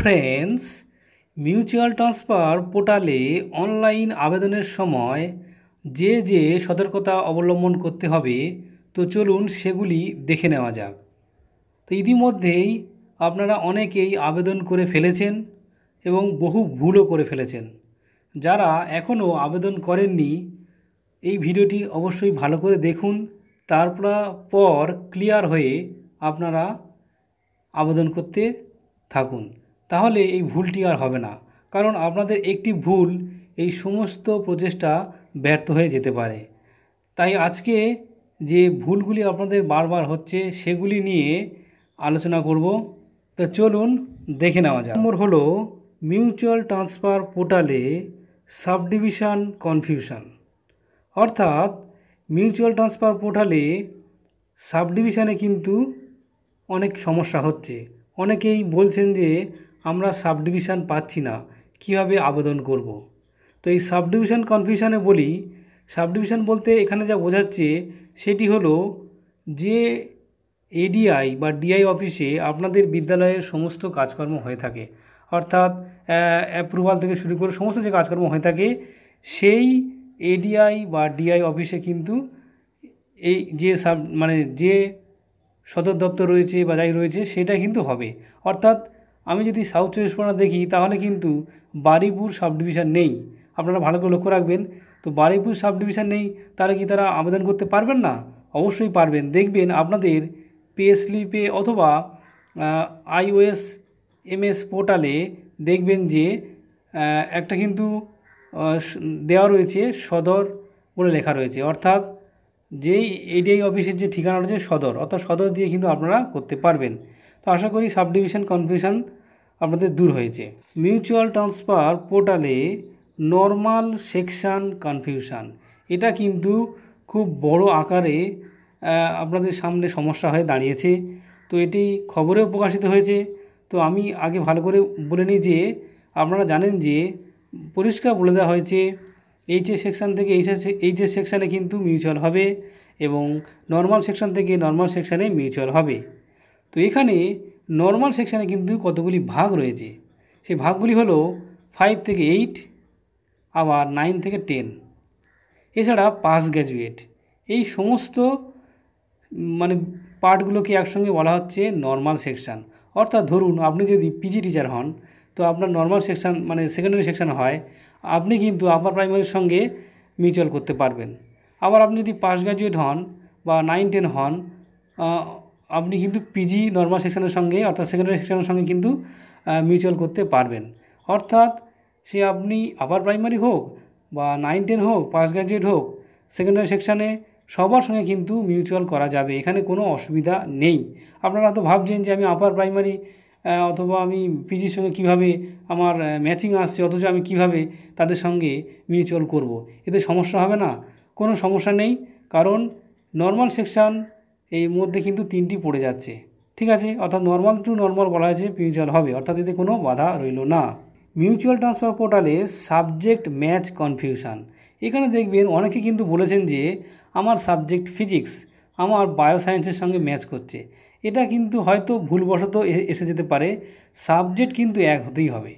Friends mutual transfer পোর্টালে online আবেদনের সময় যে যে সতর্কতা অবলম্বন করতে হবে তো চলুন সেগুলি দেখে নেওয়া যাক তো ইতিমধ্যেই আপনারা অনেকেই আবেদন করে ফেলেছেন এবং বহু ভুলও করে ফেলেছেন যারা এখনও আবেদন করেননি এই ভিডিওটি অবশ্যই ভালো করে দেখুন তারপর পর ক্লিয়ার হয়ে আপনারা আবেদন করতে থাকুন তাহলে এই ভুলটি আর হবে না কারণ আপনাদের একটি ভুল এই সমস্ত প্রচেষ্টা ব্যর্থ হয়ে যেতে পারে তাই আজকে যে ভুলগুলি আপনাদের বারবার হচ্ছে সেগুলি নিয়ে আলোচনা করব তো চলুন দেখে নেওয়া যায় নম্বর হলো মিউচুয়াল ট্রান্সফার পোর্টালে সাবডিভিশন কনফিউশন অর্থাৎ মিউচুয়াল ট্রান্সফার পোর্টালে সাবডিভিশানে কিন্তু অনেক সমস্যা হচ্ছে অনেকেই বলছেন যে আমরা সাবডিভিশন পাচ্ছি না কিভাবে আবেদন করব। তো এই সাবডিভিশন কনফিউশনে বলি সাবডিভিশন বলতে এখানে যা বোঝাচ্ছে সেটি হলো যে এডিআই বা ডিআই অফিসে আপনাদের বিদ্যালয়ের সমস্ত কাজকর্ম হয়ে থাকে অর্থাৎ অ্যাপ্রুভাল থেকে শুরু করে সমস্ত যে কাজকর্ম হয়ে থাকে সেই এডিআই বা ডিআই অফিসে কিন্তু এই যে সাব মানে যে সদর দপ্তর রয়েছে বা যাই রয়েছে সেটা কিন্তু হবে অর্থাৎ আমি যদি সাউথ চব্বিশ পরগনা দেখি তাহলে কিন্তু বারিপুর সাব ডিভিশন নেই আপনারা ভালো করে লক্ষ্য রাখবেন তো বারিপুর সাব ডিভিশন নেই তাহলে কি তারা আবেদন করতে পারবেন না অবশ্যই পারবেন দেখবেন আপনাদের পে স্লিপে অথবা আইওএস এমএস পোর্টালে দেখবেন যে একটা কিন্তু দেওয়া রয়েছে সদর বলে লেখা রয়েছে অর্থাৎ যেই এডিআই অফিসের যে ঠিকানা রয়েছে সদর অর্থাৎ সদর দিয়ে কিন্তু আপনারা করতে পারবেন তো আশা করি সাব ডিভিশন কনফিউশন আপনাদের দূর হয়েছে মিউচুয়াল ট্রান্সফার পোর্টালে নর্মাল সেকশান কনফিউশান এটা কিন্তু খুব বড় আকারে আপনাদের সামনে সমস্যা হয়ে দাঁড়িয়েছে তো এটি খবরেও প্রকাশিত হয়েছে তো আমি আগে ভালো করে বলে নিই যে আপনারা জানেন যে পরিষ্কার বলে দেওয়া হয়েছে এইচএস সেকশান থেকে এইচএস এইচএস সেকশানে কিন্তু মিউচুয়াল হবে এবং নর্মাল সেকশান থেকে নর্মাল সেকশানে মিউচুয়াল হবে তো এখানে নর্মাল সেকশানে কিন্তু কতগুলি ভাগ রয়েছে সেই ভাগগুলি হলো ফাইভ থেকে এইট আবার নাইন থেকে টেন এছাড়া পাস গ্র্যাজুয়েট এই সমস্ত মানে পার্টগুলোকে একসঙ্গে বলা হচ্ছে নর্মাল সেকশান অর্থাৎ ধরুন আপনি যদি পিজি টিচার হন তো আপনার নর্মাল সেকশান মানে সেকেন্ডারি সেকশান হয় আপনি কিন্তু আপার প্রাইমারির সঙ্গে মিউচুয়াল করতে পারবেন আবার আপনি যদি পাস গ্র্যাজুয়েট হন বা নাইন টেন হন আপনি কিন্তু পিজি নর্মাল সেকশনের সঙ্গে অর্থাৎ সেকেন্ডারি সেকশনের সঙ্গে কিন্তু মিউচুয়াল করতে পারবেন অর্থাৎ সে আপনি আপার প্রাইমারি হোক বা নাইন টেন হোক পাস গ্রাজুয়েট হোক সেকেন্ডারি সেকশানে সবার সঙ্গে কিন্তু মিউচুয়াল করা যাবে এখানে কোনো অসুবিধা নেই আপনারা তো ভাবছেন যে আমি আপার প্রাইমারি অথবা আমি পিজির সঙ্গে কিভাবে আমার ম্যাচিং আসছে অথচ আমি কিভাবে তাদের সঙ্গে মিউচুয়াল করব। এতে সমস্যা হবে না কোনো সমস্যা নেই কারণ নর্মাল সেকশান এই মধ্যে কিন্তু তিনটি পড়ে যাচ্ছে ঠিক আছে অর্থাৎ নর্মাল টু নর্মাল বলা হয়েছে মিউচুয়াল হবে অর্থাৎ এতে কোনো বাধা রইল না মিউচুয়াল ট্রান্সফার পোর্টালে সাবজেক্ট ম্যাচ কনফিউশন এখানে দেখবেন অনেকে কিন্তু বলেছেন যে আমার সাবজেক্ট ফিজিক্স আমার বায়োসায়েন্সের সঙ্গে ম্যাচ করছে এটা কিন্তু হয়তো ভুলবশত এসে যেতে পারে সাবজেক্ট কিন্তু এক হতেই হবে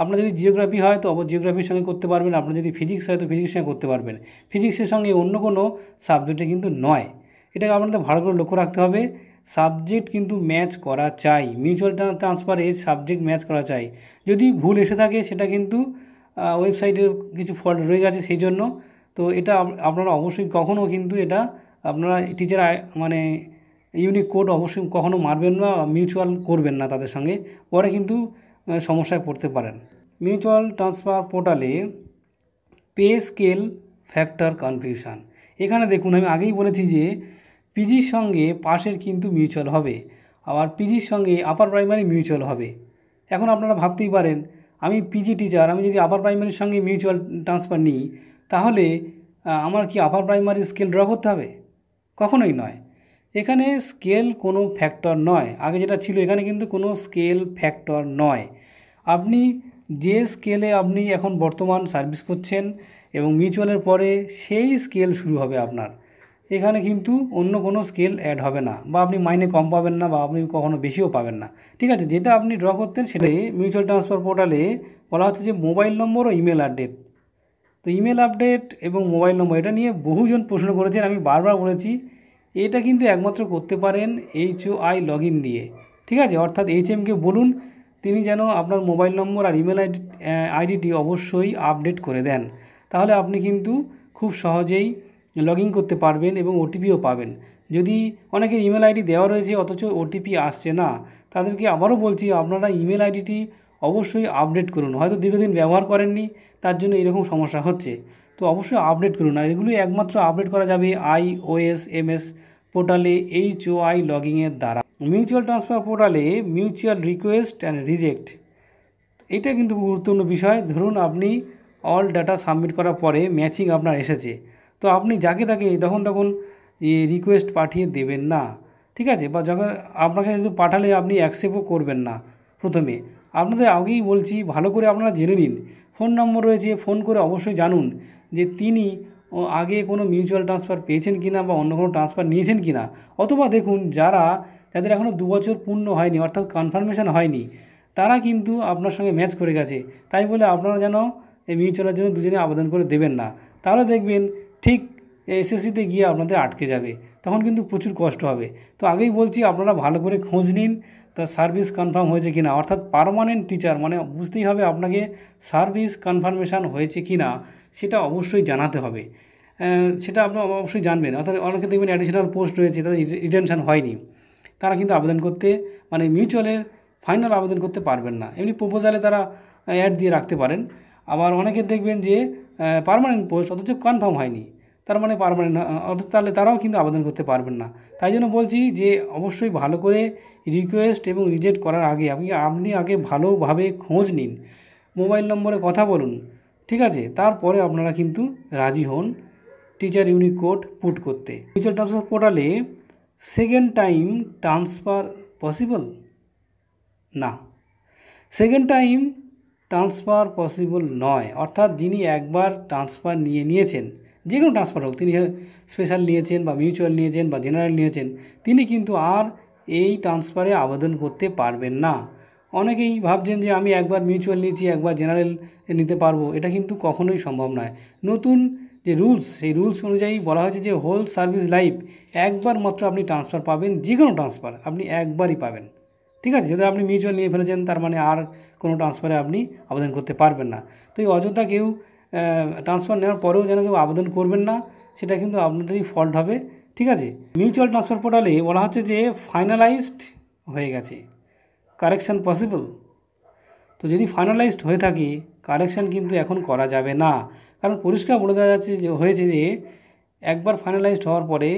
আপনার যদি জিওগ্রাফি হয় তো অব জিওগ্রাফির সঙ্গে করতে পারবেন আপনার যদি ফিজিক্স হয় তো ফিজিক্সের সঙ্গে করতে পারবেন ফিজিক্সের সঙ্গে অন্য কোনো সাবজেক্টে কিন্তু নয় এটাকে আপনাদের ভালো করে লক্ষ্য রাখতে হবে সাবজেক্ট কিন্তু ম্যাচ করা চাই মিউচুয়াল ট্রান্সফারের সাবজেক্ট ম্যাচ করা চাই যদি ভুল এসে থাকে সেটা কিন্তু ওয়েবসাইটের কিছু ফল্ট রয়ে গেছে সেই জন্য তো এটা আপনারা অবশ্যই কখনও কিন্তু এটা আপনারা টিচার মানে ইউনিক কোড অবশ্যই কখনও মারবেন না মিউচুয়াল করবেন না তাদের সঙ্গে পরে কিন্তু সমস্যায় পড়তে পারেন মিউচুয়াল ট্রান্সফার পোর্টালে পে স্কেল ফ্যাক্টর কনফিউশন এখানে দেখুন আমি আগেই বলেছি যে পিজির সঙ্গে পাশের কিন্তু মিউচুয়াল হবে আবার পিজির সঙ্গে আপার প্রাইমারি মিউচুয়াল হবে এখন আপনারা ভাবতেই পারেন আমি পিজি টিচার আমি যদি আপার প্রাইমারির সঙ্গে মিউচুয়াল ট্রান্সফার নিই তাহলে আমার কি আপার প্রাইমারি স্কেল ড্র করতে হবে কখনোই নয় এখানে স্কেল কোনো ফ্যাক্টর নয় আগে যেটা ছিল এখানে কিন্তু কোনো স্কেল ফ্যাক্টর নয় আপনি যে স্কেলে আপনি এখন বর্তমান সার্ভিস করছেন এবং মিউচুয়ালের পরে সেই স্কেল শুরু হবে আপনার এখানে কিন্তু অন্য কোনো স্কেল অ্যাড হবে না বা আপনি মাইনে কম পাবেন না বা আপনি কখনো বেশিও পাবেন না ঠিক আছে যেটা আপনি ড্র করতেন সেটাই মিউচুয়াল ট্রান্সফার পোর্টালে বলা হচ্ছে যে মোবাইল নম্বর ও ইমেল আপডেট তো ইমেল আপডেট এবং মোবাইল নম্বর এটা নিয়ে বহুজন প্রশ্ন করেছেন আমি বারবার বলেছি এটা কিন্তু একমাত্র করতে পারেন এইচও আই লগ দিয়ে ঠিক আছে অর্থাৎ এইচ এমকে বলুন তিনি যেন আপনার মোবাইল নম্বর আর ইমেল আইডি আইডিটি অবশ্যই আপডেট করে দেন তাহলে আপনি কিন্তু খুব সহজেই লগ ইন করতে পারবেন এবং ওটিপিও পাবেন যদি অনেকের ইমেল আইডি দেওয়া রয়েছে অথচ ওটিপি আসছে না তাদেরকে আবারও বলছি আপনারা ইমেল আইডিটি অবশ্যই আপডেট করুন হয়তো দীর্ঘদিন ব্যবহার করেননি তার জন্য এরকম সমস্যা হচ্ছে তো অবশ্যই আপডেট করুন আর এগুলি একমাত্র আপডেট করা যাবে আই এম এস পোর্টালে এইচ ও আই লগিংয়ের দ্বারা মিউচুয়াল ট্রান্সফার পোর্টালে মিউচুয়াল রিকোয়েস্ট অ্যান্ড রিজেক্ট এটা কিন্তু গুরুত্বপূর্ণ বিষয় ধরুন আপনি অল ডাটা সাবমিট করার পরে ম্যাচিং আপনার এসেছে তো আপনি যাকে তাকে তখন তখন রিকোয়েস্ট পাঠিয়ে দেবেন না ঠিক আছে বা যখন আপনাকে যদি পাঠালে আপনি অ্যাকসেপ্টও করবেন না প্রথমে আপনাদের আগেই বলছি ভালো করে আপনারা জেনে নিন ফোন নম্বর রয়েছে ফোন করে অবশ্যই জানুন যে তিনি আগে কোনো মিউচুয়াল ট্রান্সফার পেয়েছেন কিনা বা অন্য কোনো ট্রান্সফার নিয়েছেন কিনা অথবা দেখুন যারা যাদের এখনও দু বছর পূর্ণ হয়নি অর্থাৎ কনফার্মেশন হয়নি তারা কিন্তু আপনার সঙ্গে ম্যাচ করে গেছে তাই বলে আপনারা যেন এই চলার জন্য দুজনে আবেদন করে দেবেন না তাহলে দেখবেন ঠিক এসএসসিতে গিয়ে আপনাদের আটকে যাবে তখন কিন্তু প্রচুর কষ্ট হবে তো আগেই বলছি আপনারা ভালো করে খোঁজ নিন তার সার্ভিস কনফার্ম হয়েছে কিনা অর্থাৎ পারমানেন্ট টিচার মানে বুঝতেই হবে আপনাকে সার্ভিস কনফার্মেশান হয়েছে কি না সেটা অবশ্যই জানাতে হবে সেটা আপনি অবশ্যই জানবেন অর্থাৎ অনেকে দেখবেন অ্যাডিশনাল পোস্ট রয়েছে তাদের রিটেনশান হয়নি তারা কিন্তু আবেদন করতে মানে মিউচুয়ালের ফাইনাল আবেদন করতে পারবেন না এমনি প্রোপোজালে তারা অ্যাড দিয়ে রাখতে পারেন আবার অনেকে দেখবেন যে পারমানেন্ট পোস্ট অথচ কনফার্ম হয়নি তার মানে পারমানেন্ট অর্থাৎ তাহলে তারাও কিন্তু আবেদন করতে পারবেন না তাই জন্য বলছি যে অবশ্যই ভালো করে রিকোয়েস্ট এবং রিজেক্ট করার আগে আপনি আপনি আগে ভালোভাবে খোঁজ নিন মোবাইল নম্বরে কথা বলুন ঠিক আছে তারপরে আপনারা কিন্তু রাজি হন টিচার ইউনিক কোড পুট করতে টিচার ট্রান্সফার পোর্টালে সেকেন্ড টাইম ট্রান্সফার পসিবল না সেকেন্ড টাইম ট্রান্সফার পসিবল নয় অর্থাৎ যিনি একবার ট্রান্সফার নিয়ে নিয়েছেন যে কোনো ট্রান্সফার হোক তিনি স্পেশাল নিয়েছেন বা মিউচুয়াল নিয়েছেন বা জেনারেল নিয়েছেন তিনি কিন্তু আর এই ট্রান্সফারে আবেদন করতে পারবেন না অনেকেই ভাবছেন যে আমি একবার মিউচুয়াল নিয়েছি একবার জেনারেল নিতে পারবো এটা কিন্তু কখনোই সম্ভব নয় নতুন যে রুলস সেই রুলস অনুযায়ী বলা হয়েছে যে হোল সার্ভিস লাইফ একবার মাত্র আপনি ট্রান্সফার পাবেন যে কোনো ট্রান্সফার আপনি একবারই পাবেন ঠিক আছে যদি আপনি মিউচুয়াল নিয়ে ফেলেছেন তার মানে আর কোনো ট্রান্সফারে আপনি আবেদন করতে পারবেন না তো এই অযথা কেউ ট্রান্সফার নেওয়ার পরেও যেন কেউ আবেদন করবেন না সেটা কিন্তু আপনাদেরই ফল্ট হবে ঠিক আছে মিউচুয়াল ট্রান্সফার পোর্টালে বলা হচ্ছে যে ফাইনালাইজড হয়ে গেছে কারেকশান পসিবল তো যদি ফাইনালাইজড হয়ে থাকে কারেকশান কিন্তু এখন করা যাবে না কারণ পরিষ্কার বলে দেওয়া যাচ্ছে যে হয়েছে যে একবার ফাইনালাইজড হওয়ার পরে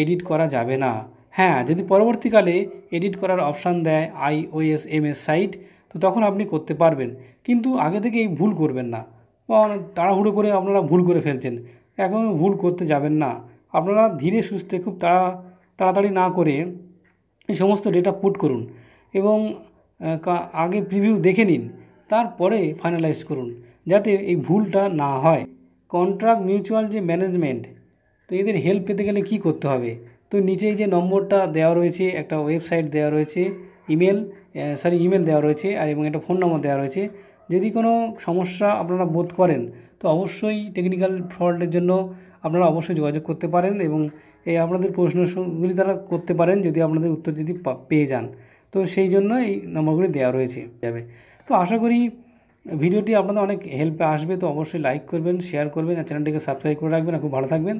এডিট করা যাবে না হ্যাঁ যদি পরবর্তীকালে এডিট করার অপশান দেয় I OS M S site তো তখন আপনি করতে পারবেন কিন্তু আগে থেকে এই ভুল করবেন না বা তাড়াহুড়ো করে আপনারা ভুল করে ফেলছেন এখন ভুল করতে যাবেন না আপনারা ধীরে সুস্থে খুব তাড়া তাড়াতাড়ি না করে এই সমস্ত ডেটা পুট করুন এবং আগে প্রিভিউ দেখে নিন তারপরে ফাইনালাইজ করুন যাতে এই ভুলটা না হয় কন্ট্রাক্ট মিউচুয়াল যে ম্যানেজমেন্ট তো এদের হেল্প পেতে গেলে কি করতে হবে তো নিচেই যে নম্বরটা দেওয়া রয়েছে একটা ওয়েবসাইট দেওয়া রয়েছে ইমেল সরি ইমেল দেওয়া রয়েছে আর এবং একটা ফোন নম্বর দেওয়া রয়েছে যদি কোনো সমস্যা আপনারা বোধ করেন তো অবশ্যই টেকনিক্যাল ফল্টের জন্য আপনারা অবশ্যই যোগাযোগ করতে পারেন এবং এই আপনাদের প্রশ্নগুলি তারা করতে পারেন যদি আপনাদের উত্তর যদি পেয়ে যান তো সেই জন্য এই নম্বরগুলি দেওয়া রয়েছে যাবে তো আশা করি ভিডিওটি আপনাদের অনেক হেল্পে আসবে তো অবশ্যই লাইক করবেন শেয়ার করবেন আর চ্যানেলটিকে সাবস্ক্রাইব করে রাখবেন খুব ভালো থাকবেন